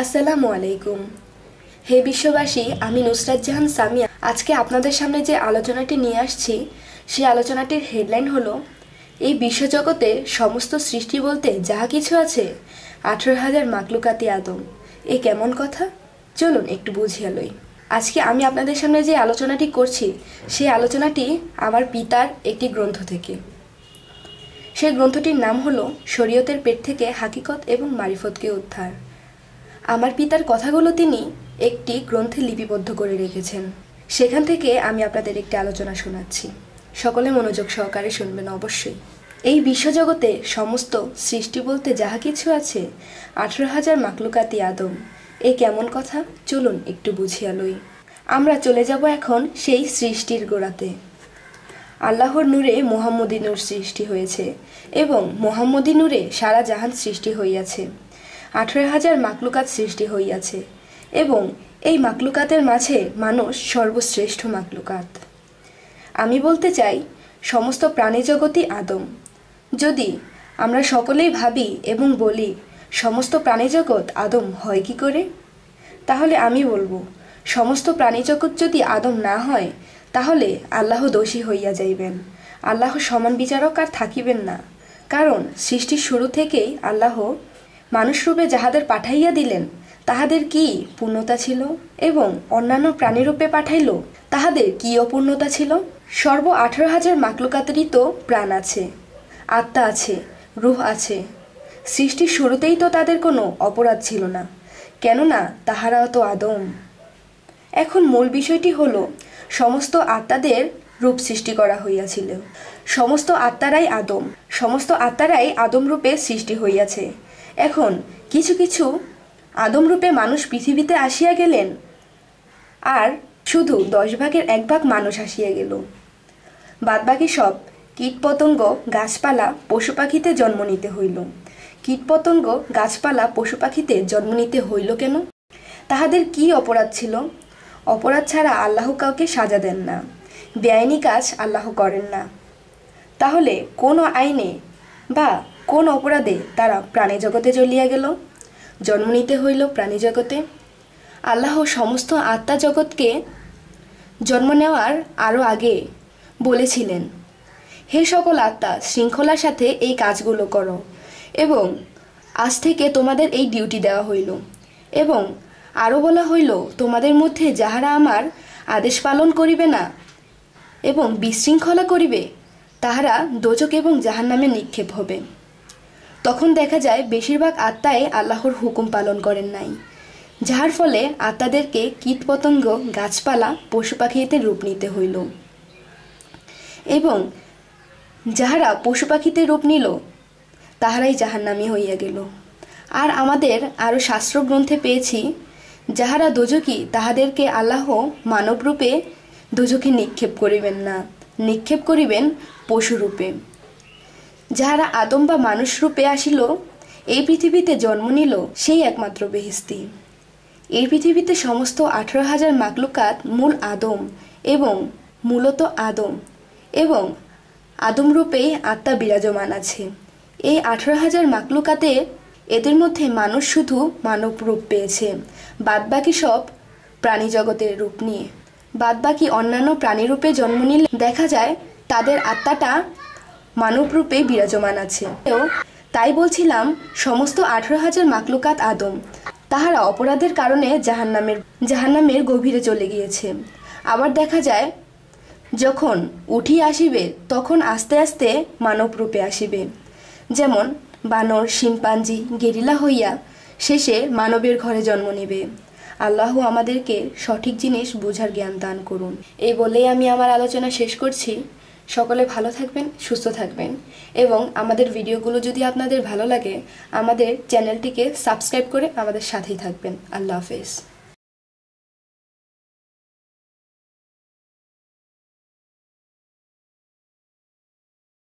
আসসালামু আলাইকুম হে বিশ্ববাসী আমি নুসরাত জাহান সামিয়া আজকে আপনাদের সামনে যে আলোচনাটি নিয়ে আসছি সেই আলোচনাটির হেডলাইন হলো এই বিশ্বজগতে সমস্ত সৃষ্টি বলতে যাহা কিছু আছে আঠেরো হাজার মাকলুকাতি আদম এ কেমন কথা চলুন একটু বুঝিয়া লই আজকে আমি আপনাদের সামনে যে আলোচনাটি করছি সেই আলোচনাটি আমার পিতার একটি গ্রন্থ থেকে সেই গ্রন্থটির নাম হলো শরীয়তের পেট থেকে হাকিকত এবং মারিফতকে উদ্ধার আমার পিতার কথাগুলো তিনি একটি গ্রন্থে লিপিবদ্ধ করে রেখেছেন সেখান থেকে আমি আপনাদের একটি আলোচনা শোনাচ্ছি সকলে মনোযোগ সহকারে শুনবেন অবশ্যই এই বিশ্বজগতে সমস্ত সৃষ্টি বলতে যাহা কিছু আছে আঠেরো হাজার মাকলুকাতি আদম এ কেমন কথা চলুন একটু বুঝিয়া লই আমরা চলে যাব এখন সেই সৃষ্টির গোড়াতে আল্লাহর নূরে মোহাম্মদী নূর সৃষ্টি হয়েছে এবং মোহাম্মদী নূরে সারা জাহান সৃষ্টি হইয়াছে আঠেরো হাজার মাকলুকাত সৃষ্টি হইয়াছে এবং এই মাকলুকাতের মাঝে মানুষ সর্বশ্রেষ্ঠ মাকলুকাত আমি বলতে চাই সমস্ত প্রাণীজগতই আদম যদি আমরা সকলেই ভাবি এবং বলি সমস্ত প্রাণীজগৎ আদম হয় কি করে তাহলে আমি বলবো সমস্ত প্রাণীজগৎ যদি আদম না হয় তাহলে আল্লাহ দোষী হইয়া যাইবেন আল্লাহ সমান বিচারক আর থাকিবেন না কারণ সৃষ্টির শুরু থেকেই আল্লাহ মানুষরূপে যাহাদের পাঠাইয়া দিলেন তাহাদের কি পূর্ণতা ছিল এবং অন্যান্য প্রাণীরূপে পাঠাইল তাহাদের কি অপূর্ণতা ছিল সর্ব আঠারো হাজার মাকলুকাতেরই তো প্রাণ আছে আত্মা আছে রুহ আছে সৃষ্টির শুরুতেই তো তাদের কোনো অপরাধ ছিল না কেননা তাহারাও তো আদম এখন মূল বিষয়টি হল সমস্ত আত্মাদের রূপ সৃষ্টি করা হইয়াছিল সমস্ত আত্মারাই আদম সমস্ত আত্মারাই আদম রূপে সৃষ্টি হইয়াছে এখন কিছু কিছু আদমরূপে মানুষ পৃথিবীতে আসিয়া গেলেন আর শুধু দশ ভাগের এক ভাগ মানুষ আসিয়া গেল বাদবাকি সব কীটপতঙ্গ গাছপালা পশু পাখিতে জন্ম নিতে হইল কীটপতঙ্গ গাছপালা পশু পাখিতে জন্ম নিতে হইল কেন তাহাদের কি অপরাধ ছিল অপরাধ ছাড়া আল্লাহ কাউকে সাজা দেন না বেআইনি কাজ আল্লাহ করেন না তাহলে কোনো আইনে বা কোন অপরাধে তারা প্রাণী জগতে চলিয়া গেল জন্ম নিতে হইল প্রাণী জগতে আল্লাহ সমস্ত আত্মা জগৎকে জন্ম নেওয়ার আরও আগে বলেছিলেন হে সকল আত্মা শৃঙ্খলার সাথে এই কাজগুলো করো এবং আজ থেকে তোমাদের এই ডিউটি দেওয়া হইল এবং আরও বলা হইল তোমাদের মধ্যে যাহারা আমার আদেশ পালন করিবে না এবং বিশৃঙ্খলা করিবে তাহারা দোজক এবং জাহান্নামে নিক্ষেপ হবে তখন দেখা যায় বেশিরভাগ আত্মায় আল্লাহর হুকুম পালন করেন নাই যাহার ফলে আত্মাদেরকে কীটপতঙ্গ গাছপালা পশু পাখিতে রূপ নিতে হইল এবং যাহারা পশু পাখিতে রূপ নিল তাহারাই নামে হইয়া গেল আর আমাদের আরও শাস্ত্রগ্রন্থে পেয়েছি যাহারা দোজকি তাহাদেরকে আল্লাহ মানবরূপে দোজকে নিক্ষেপ করিবেন না নিক্ষেপ করিবেন পশুরূপে যাহারা আদম বা মানুষ রূপে আসিল এই পৃথিবীতে জন্ম নিল সেই একমাত্র বেহিস্তি এই পৃথিবীতে সমস্ত আঠেরো হাজার মাকলুকাত মূল আদম এবং মূলত আদম এবং আদম রূপেই আত্মা বিরাজমান আছে এই আঠেরো হাজার মাকলুকাতে এদের মধ্যে মানুষ শুধু মানব রূপ পেয়েছে বাদবাকি সব প্রাণী জগতের রূপ নিয়ে বাদবাকি অন্যান্য প্রাণীরূপে জন্ম নিলে দেখা যায় তাদের আত্মাটা মানবরূপে বিরাজমান আছে তাই বলছিলাম সমস্ত আঠারো হাজার মাকলুকাত আদম তাহারা অপরাধের কারণে জাহান্নামের জাহান্নামের গভীরে চলে গিয়েছে আবার দেখা যায় যখন উঠি আসিবে তখন আস্তে আস্তে মানব রূপে আসিবে যেমন বানর শিম্পাঞ্জি গেরিলা হইয়া শেষে মানবের ঘরে জন্ম নেবে আল্লাহ আমাদেরকে সঠিক জিনিস বোঝার জ্ঞান দান করুন এই বলেই আমি আমার আলোচনা শেষ করছি সকলে ভালো থাকবেন সুস্থ থাকবেন এবং আমাদের ভিডিওগুলো যদি আপনাদের ভালো লাগে আমাদের চ্যানেলটিকে সাবস্ক্রাইব করে আমাদের সাথেই থাকবেন আল্লাহ হাফেজ